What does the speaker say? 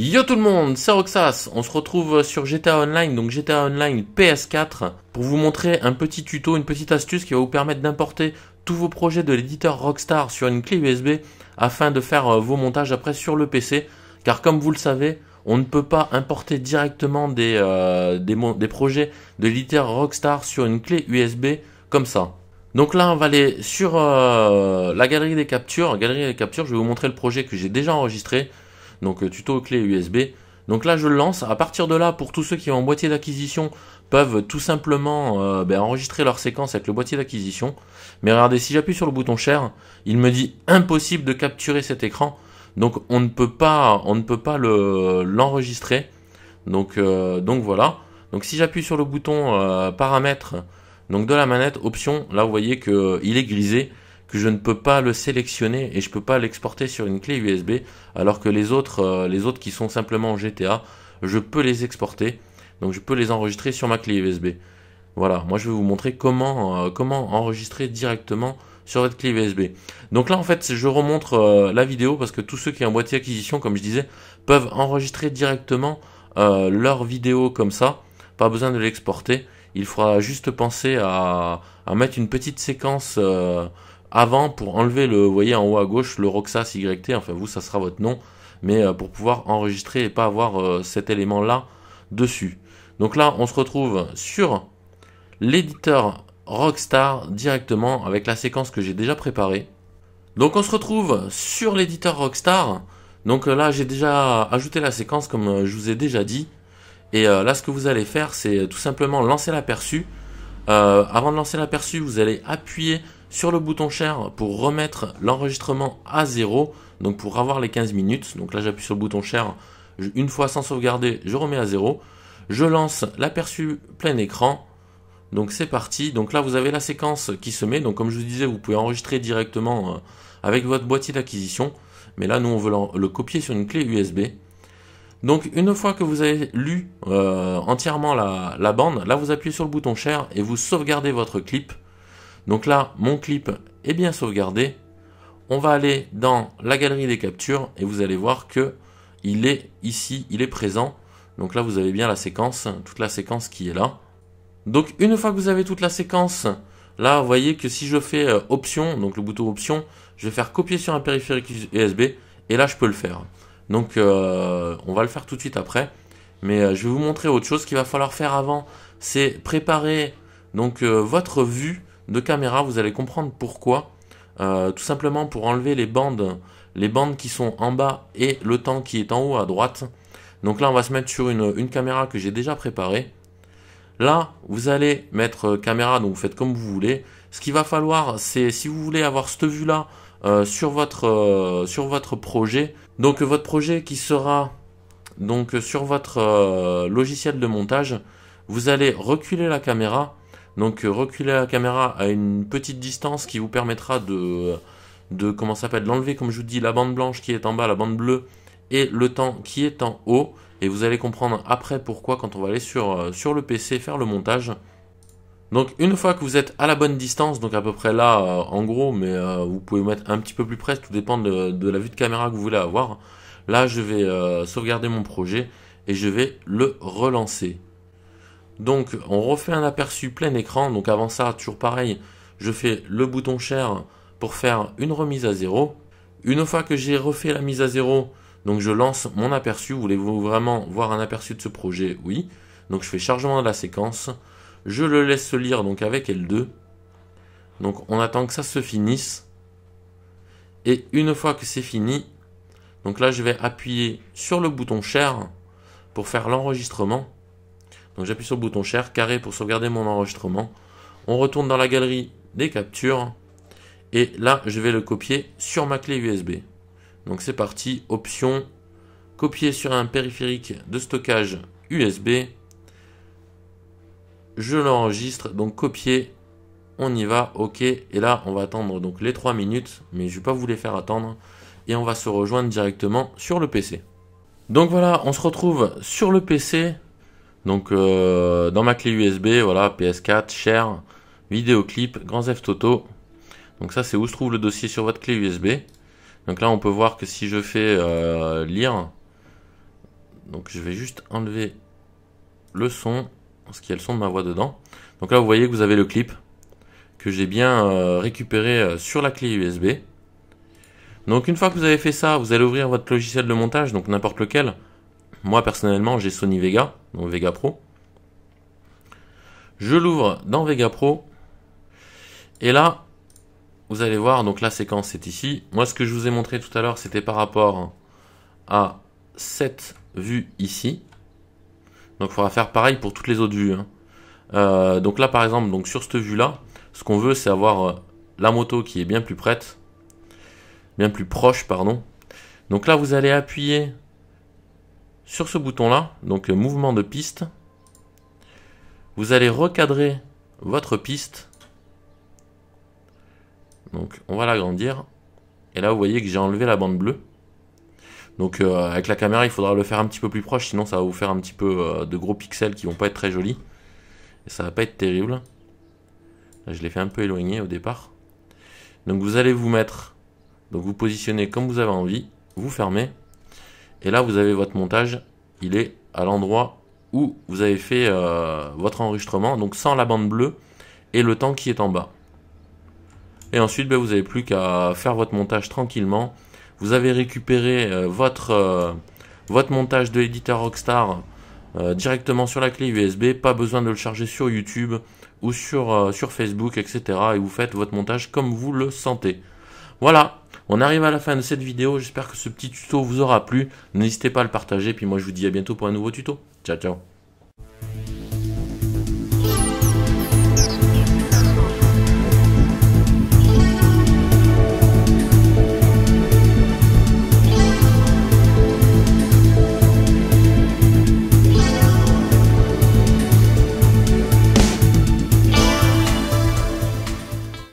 Yo tout le monde, c'est Roxas, on se retrouve sur GTA Online, donc GTA Online PS4, pour vous montrer un petit tuto, une petite astuce qui va vous permettre d'importer tous vos projets de l'éditeur Rockstar sur une clé USB afin de faire euh, vos montages après sur le PC, car comme vous le savez, on ne peut pas importer directement des, euh, projets de l'éditeur Rockstar sur une clé USB comme ça. Donc là, on va aller sur euh, la galerie des captures. Galerie des captures, je vais vous montrer le projet que j'ai déjà enregistré donc euh, tuto clé USB. Donc là, je le lance. À partir de là, pour tous ceux qui ont un boîtier d'acquisition, peuvent tout simplement euh, ben, enregistrer leur séquence avec le boîtier d'acquisition. Mais regardez, si j'appuie sur le bouton share, il me dit impossible de capturer cet écran. Donc on ne peut pas, on ne peut pas le l'enregistrer. Donc euh, donc voilà. Donc si j'appuie sur le bouton paramètres, donc de la manette option, là vous voyez qu'il est grisé que je ne peux pas le sélectionner et je peux pas l'exporter sur une clé USB, alors que les autres, euh, les autres qui sont simplement en GTA, je peux les exporter, donc je peux les enregistrer sur ma clé USB. Voilà, moi je vais vous montrer comment, euh, comment enregistrer directement sur votre clé USB. Donc là en fait je remontre euh, la vidéo parce que tous ceux qui ont un boîtier acquisition comme je disais peuvent enregistrer directement leur vidéo comme ça, pas besoin de l'exporter. Il faudra juste penser à, mettre une petite séquence, avant pour enlever le, vous voyez en haut à gauche, le Roxas YT, enfin vous ça sera votre nom, mais euh, pour pouvoir enregistrer et pas avoir euh, cet élément là dessus. Donc là on se retrouve sur l'éditeur Rockstar directement avec la séquence que j'ai déjà préparée. Donc on se retrouve sur l'éditeur Rockstar. Donc euh, là j'ai déjà ajouté la séquence comme je vous ai déjà dit. Et là ce que vous allez faire c'est tout simplement lancer l'aperçu. avant de lancer l'aperçu vous allez appuyer sur le bouton share pour remettre l'enregistrement à zéro, donc pour avoir les 15 minutes. Donc là j'appuie sur le bouton share, une fois sans sauvegarder, je remets à zéro. Je lance l'aperçu plein écran. Donc c'est parti. Donc là vous avez la séquence qui se met. Donc comme je vous disais, vous pouvez enregistrer directement euh, avec votre boîtier d'acquisition. Mais là nous on veut le copier sur une clé USB. Donc une fois que vous avez lu euh, entièrement la, la bande, là vous appuyez sur le bouton share et vous sauvegardez votre clip. Donc là, mon clip est bien sauvegardé. On va aller dans la galerie des captures et vous allez voir que il est ici, il est présent. Donc là, vous avez bien la séquence, toute la séquence qui est là. Donc une fois que vous avez toute la séquence, là, vous voyez que si je fais euh, option, donc le bouton option, je vais faire copier sur un périphérique USB et là, je peux le faire. Donc euh, on va le faire tout de suite après. Mais euh, je vais vous montrer autre chose qu'il va falloir faire avant, c'est préparer donc votre vue de caméra, vous allez comprendre pourquoi. Euh, tout simplement pour enlever les bandes, les bandes qui sont en bas et le temps qui est en haut à droite. Donc là, on va se mettre sur une, une caméra que j'ai déjà préparée. Là, vous allez mettre euh, caméra, donc vous faites comme vous voulez. Ce qu'il va falloir, c'est si vous voulez avoir cette vue-là euh, sur, votre, sur votre projet, donc votre projet qui sera donc sur votre logiciel de montage, vous allez reculer la caméra donc euh, reculer la caméra à une petite distance qui vous permettra de, de comment s'appelle, l'enlever comme je vous dis la bande blanche qui est en bas, la bande bleue et le temps qui est en haut. Et vous allez comprendre après pourquoi quand on va aller sur, euh, sur le PC faire le montage. Donc une fois que vous êtes à la bonne distance, donc à peu près là euh, en gros, mais vous pouvez mettre un petit peu plus près, tout dépend de, la vue de caméra que vous voulez avoir. Là je vais sauvegarder mon projet et je vais le relancer. Donc on refait un aperçu plein écran. Donc avant ça, toujours pareil, je fais le bouton share pour faire une remise à zéro. Une fois que j'ai refait la mise à zéro, donc je lance mon aperçu. Voulez-vous vraiment voir un aperçu de ce projet Oui. Donc je fais chargement de la séquence. Je le laisse lire donc avec L2. Donc on attend que ça se finisse. Et une fois que c'est fini, donc là je vais appuyer sur le bouton share pour faire l'enregistrement. Donc j'appuie sur le bouton cher carré pour sauvegarder mon enregistrement. On retourne dans la galerie des captures. Et là, je vais le copier sur ma clé USB. Donc c'est parti, option, copier sur un périphérique de stockage USB. Je l'enregistre, donc copier, on y va, ok. Et là, on va attendre donc les 3 minutes, mais je ne vais pas vous les faire attendre. Et on va se rejoindre directement sur le PC. Donc voilà, on se retrouve sur le PC donc euh, dans ma clé USB, voilà, PS4, Share, vidéoclip, Grand F Toto. Donc ça c'est où se trouve le dossier sur votre clé USB. Donc là on peut voir que si je fais euh, lire, donc je vais juste enlever le son, ce qui a le son de ma voix dedans. Donc là vous voyez que vous avez le clip que j'ai bien euh, récupéré sur la clé USB. Donc une fois que vous avez fait ça, vous allez ouvrir votre logiciel de montage, donc n'importe lequel. Moi personnellement, j'ai Sony Vega, donc Vega Pro. Je l'ouvre dans Vega Pro. Et là, vous allez voir, donc la séquence est ici. Moi, ce que je vous ai montré tout à l'heure, c'était par rapport à cette vue ici. Donc, il faudra faire pareil pour toutes les autres vues. Hein. Euh, donc là, par exemple, donc sur cette vue-là, ce qu'on veut, c'est avoir euh, la moto qui est bien plus prête, bien plus proche, pardon. Donc là, vous allez appuyer sur ce bouton-là, donc euh, mouvement de piste, vous allez recadrer votre piste. Donc on va l'agrandir. Et là vous voyez que j'ai enlevé la bande bleue. Donc euh, avec la caméra il faudra le faire un petit peu plus proche sinon ça va vous faire un petit peu euh, de gros pixels qui vont pas être très jolis. Et ça va pas être terrible. Là je l'ai fait un peu éloigné au départ. Donc vous allez vous mettre, donc vous positionnez comme vous avez envie, vous fermez. Et là, vous avez votre montage. Il est à l'endroit où vous avez fait euh, votre enregistrement, donc sans la bande bleue et le temps qui est en bas. Et ensuite, ben, vous n'avez plus qu'à faire votre montage tranquillement. Vous avez récupéré euh, votre, euh, votre montage de l'éditeur Rockstar directement sur la clé USB, pas besoin de le charger sur YouTube ou sur, sur Facebook, etc. Et vous faites votre montage comme vous le sentez. Voilà, on arrive à la fin de cette vidéo, j'espère que ce petit tuto vous aura plu. N'hésitez pas à le partager, puis moi je vous dis à bientôt pour un nouveau tuto. Ciao ciao